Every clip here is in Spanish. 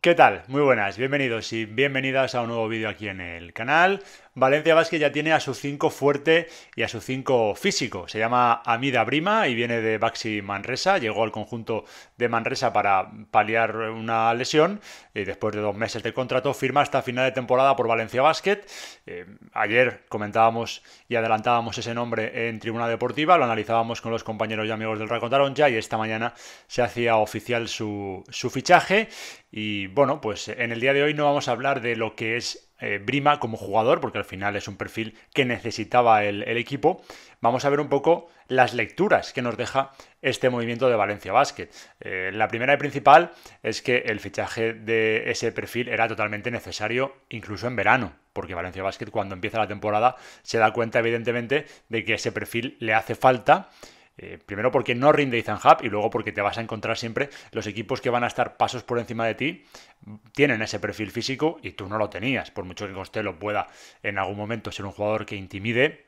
¿Qué tal? Muy buenas, bienvenidos y bienvenidas a un nuevo vídeo aquí en el canal. Valencia Básquet ya tiene a su 5 fuerte y a su 5 físico. Se llama Amida Brima y viene de Baxi Manresa. Llegó al conjunto de Manresa para paliar una lesión. Y después de dos meses de contrato firma hasta final de temporada por Valencia Basket. Eh, ayer comentábamos y adelantábamos ese nombre en Tribuna Deportiva. Lo analizábamos con los compañeros y amigos del Racontaron ya y esta mañana se hacía oficial su, su fichaje. Y bueno, pues en el día de hoy no vamos a hablar de lo que es eh, Brima como jugador, porque al final es un perfil que necesitaba el, equipo, vamos a ver un poco las lecturas que nos deja este movimiento de Valencia Basket. Eh, la primera y principal es que el fichaje de ese perfil era totalmente necesario incluso en verano, porque Valencia Basket cuando empieza la temporada se da cuenta evidentemente de que ese perfil le hace falta eh, primero porque no rinde Ethan y luego porque te vas a encontrar siempre los equipos que van a estar pasos por encima de ti, tienen ese perfil físico y tú no lo tenías, por mucho que Costello pueda en algún momento ser un jugador que intimide,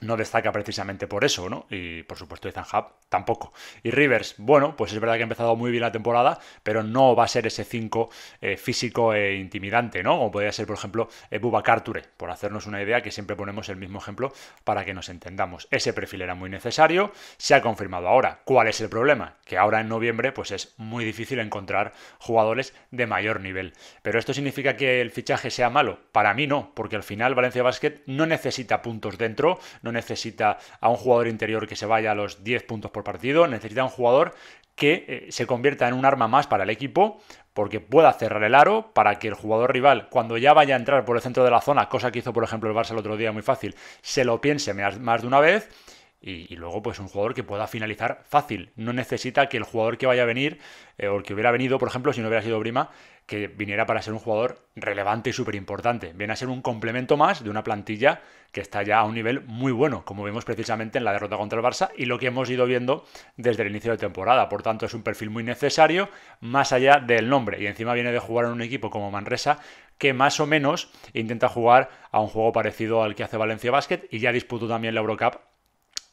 no destaca precisamente por eso, ¿no? Y por supuesto Ethan Hub tampoco. Y Rivers, bueno, pues es verdad que ha empezado muy bien la temporada, pero no va a ser ese 5 eh, físico e intimidante, ¿no? Como podría ser, por ejemplo, eh, Buba Carture... por hacernos una idea que siempre ponemos el mismo ejemplo para que nos entendamos. Ese perfil era muy necesario, se ha confirmado ahora. ¿Cuál es el problema? Que ahora en noviembre pues es muy difícil encontrar jugadores de mayor nivel. Pero esto significa que el fichaje sea malo? Para mí no, porque al final Valencia Basket no necesita puntos dentro, no necesita a un jugador interior que se vaya a los 10 puntos por partido, necesita a un jugador que eh, se convierta en un arma más para el equipo, porque pueda cerrar el aro para que el jugador rival, cuando ya vaya a entrar por el centro de la zona, cosa que hizo por ejemplo el Barça el otro día muy fácil, se lo piense más de una vez y, luego, pues un jugador que pueda finalizar fácil. No necesita que el jugador que vaya a venir, eh, o el que hubiera venido, por ejemplo, si no hubiera sido Brima, que viniera para ser un jugador relevante y súper importante. Viene a ser un complemento más de una plantilla que está ya a un nivel muy bueno, como vemos precisamente en la derrota contra el Barça y lo que hemos ido viendo desde el inicio de temporada. Por tanto, es un perfil muy necesario, más allá del nombre. Y encima viene de jugar en un equipo como Manresa, que más o menos intenta jugar a un juego parecido al que hace Valencia Basket y ya disputó también la Eurocup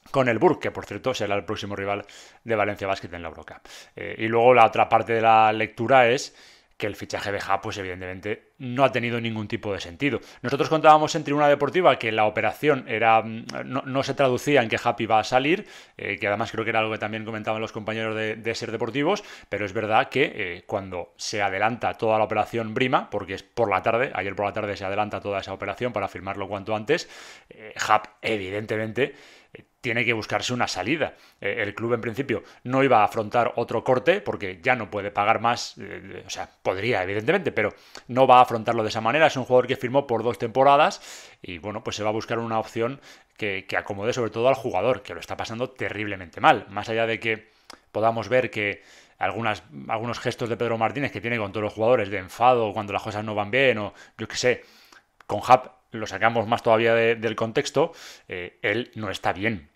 con el Burg, que por cierto será el próximo rival de Valencia Basket en la Eurocup. Eh, y luego la otra parte de la lectura es que el fichaje de Ja, pues evidentemente no ha tenido ningún tipo de sentido. Nosotros contábamos en Tribuna Deportiva que la operación era mm, no, se traducía en que Happy iba a salir, eh, que además creo que era algo que también comentaban los compañeros de, Ser Deportivos, pero es verdad que eh, cuando se adelanta toda la operación Brima, porque es por la tarde, ayer por la tarde se adelanta toda esa operación para firmarlo cuanto antes, eh, evidentemente tiene que buscarse una salida. Eh, el club en principio no iba a afrontar otro corte porque ya no puede pagar más, eh, o sea, podría evidentemente, pero no va a afrontarlo de esa manera. Es un jugador que firmó por dos temporadas y bueno, pues se va a buscar una opción que, acomode sobre todo al jugador, que lo está pasando terriblemente mal. Más allá de que podamos ver que algunas, algunos gestos de Pedro Martínez que tiene con todos los jugadores de enfado cuando las cosas no van bien o yo qué sé, con Hub lo sacamos más todavía del contexto, eh, él no está bien.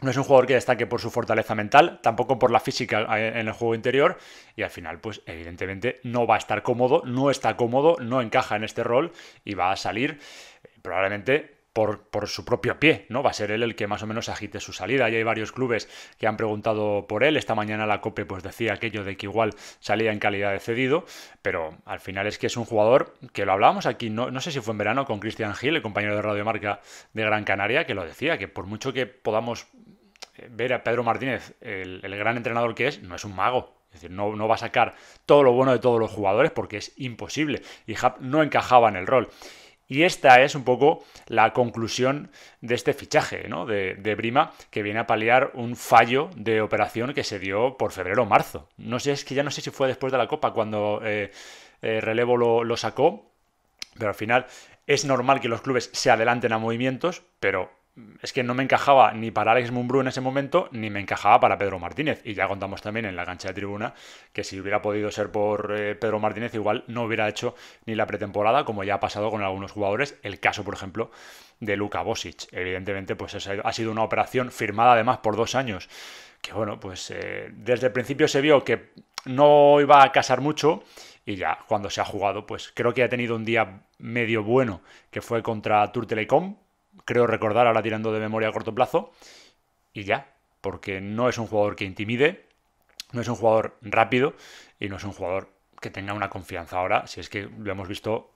No es un jugador que destaque por su fortaleza mental, tampoco por la física eh, en el juego interior, y al final, pues evidentemente no va a estar cómodo, no está cómodo, no encaja en este rol y va a salir eh, probablemente por, su propio pie, ¿no? Va a ser él el que más o menos agite su salida. Ya hay varios clubes que han preguntado por él. Esta mañana la COPE pues decía aquello de que igual salía en calidad de cedido, pero al final es que es un jugador que lo hablábamos aquí, no, sé si fue en verano con Cristian Gil, el compañero de Radio Marca de Gran Canaria, que lo decía, que por mucho que podamos eh, ver a Pedro Martínez, el, gran entrenador que es, no es un mago, es decir, no, va a sacar todo lo bueno de todos los jugadores porque es imposible. Y no encajaba en el rol. Y esta es un poco la conclusión de este fichaje ¿no? de, Brima, que viene a paliar un fallo de operación que se dio por febrero o marzo. No sé, es que ya no sé si fue después de la Copa cuando eh, eh, Relevo lo, lo sacó, pero al final es normal que los clubes se adelanten a movimientos, pero es que no me encajaba ni para Alex Mumbrú en ese momento, ni me encajaba para Pedro Martínez. Y ya contamos también en la cancha de tribuna que si hubiera podido ser por eh, Pedro Martínez, igual no hubiera hecho ni la pretemporada, como ya ha pasado con algunos jugadores. El caso, por ejemplo, de Luka Bosic. Evidentemente, pues ha sido una operación firmada además por dos años. Que bueno, pues eh, desde el principio se vio que no iba a casar mucho y ya cuando se ha jugado, pues creo que ha tenido un día medio bueno, que fue contra Tour Telecom, creo recordar, ahora tirando de memoria a corto plazo. Y ya, porque no es un jugador que intimide, no es un jugador rápido y no es un jugador que tenga una confianza ahora, si es que lo hemos visto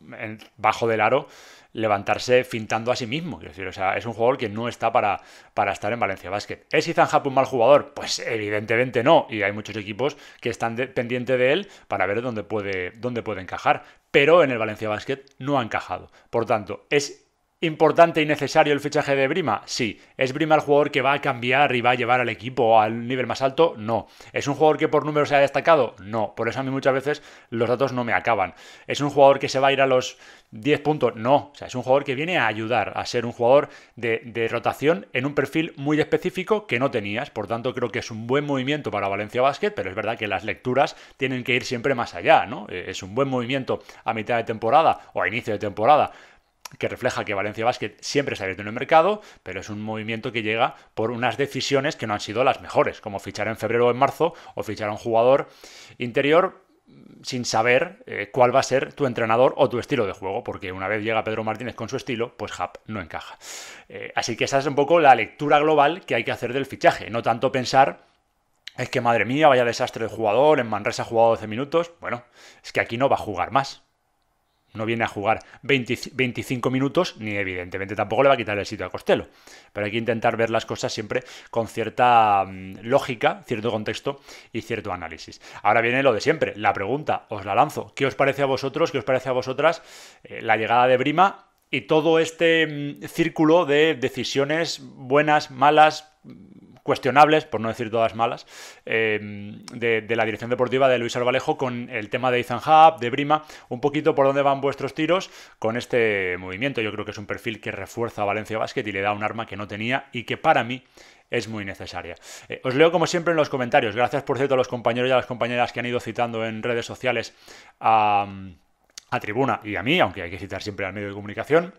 bajo del aro levantarse fintando a sí mismo. Quiero decir, o sea, es un jugador que no está para, para estar en Valencia Basket. ¿Es Izan Hap un mal jugador? Pues evidentemente no, y hay muchos equipos que están pendientes de él para ver dónde puede, dónde puede encajar, pero en el Valencia Basket no ha encajado. Por tanto, es ¿Importante y necesario el fichaje de Brima? Sí. ¿Es Brima el jugador que va a cambiar y va a llevar al equipo al nivel más alto? No. ¿Es un jugador que por número se ha destacado? No. Por eso a mí muchas veces los datos no me acaban. ¿Es un jugador que se va a ir a los 10 puntos? No. O sea, es un jugador que viene a ayudar a ser un jugador de, rotación en un perfil muy específico que no tenías. Por tanto, creo que es un buen movimiento para Valencia Basket, pero es verdad que las lecturas tienen que ir siempre más allá, ¿no? Eh, es un buen movimiento a mitad de temporada o a inicio de temporada que refleja que Valencia Basket siempre se ha abierto en el mercado, pero es un movimiento que llega por unas decisiones que no han sido las mejores, como fichar en febrero o en marzo o fichar a un jugador interior sin saber eh, cuál va a ser tu entrenador o tu estilo de juego, porque una vez llega Pedro Martínez con su estilo, pues JAP no encaja. Eh, así que esa es un poco la lectura global que hay que hacer del fichaje, no tanto pensar es que madre mía, vaya desastre el jugador, en Manresa ha jugado 12 minutos. Bueno, es que aquí no va a jugar más no viene a jugar 25 minutos, ni evidentemente tampoco le va a quitar el sitio a Costello. Pero hay que intentar ver las cosas siempre con cierta mm, lógica, cierto contexto y cierto análisis. Ahora viene lo de siempre, la pregunta, os la lanzo. ¿Qué os parece a vosotros, qué os parece a vosotras eh, la llegada de Brima y todo este mm, círculo de decisiones buenas, malas, cuestionables, por no decir todas malas, em, de, la dirección deportiva de Luis Arbalejo con el tema de Ethan Hub, de Brima, un poquito por dónde van vuestros tiros con este movimiento. Yo creo que es un perfil que refuerza a Valencia Basket y le da un arma que no tenía y que para mí es muy necesaria. Eh, os leo como siempre en los comentarios. Gracias, por cierto, a los compañeros y a las compañeras que han ido citando en redes sociales a, a Tribuna y a mí, aunque hay que citar siempre al medio de comunicación.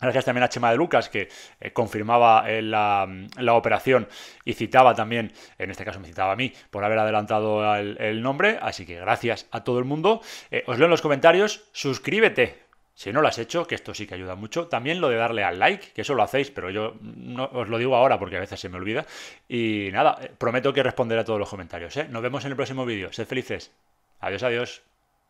Gracias también a Chema de Lucas, que eh, confirmaba eh, la, operación y citaba también, en este caso me citaba a mí, por haber adelantado el, nombre. Así que gracias a todo el mundo. Eh, os leo en los comentarios, suscríbete si no lo has hecho, que esto sí que ayuda mucho. También lo de darle al like, que eso lo hacéis, pero yo no os lo digo ahora porque a veces se me olvida. Y nada, prometo que responderé a todos los comentarios. Nos vemos en el próximo vídeo. Sed felices. Adiós, adiós.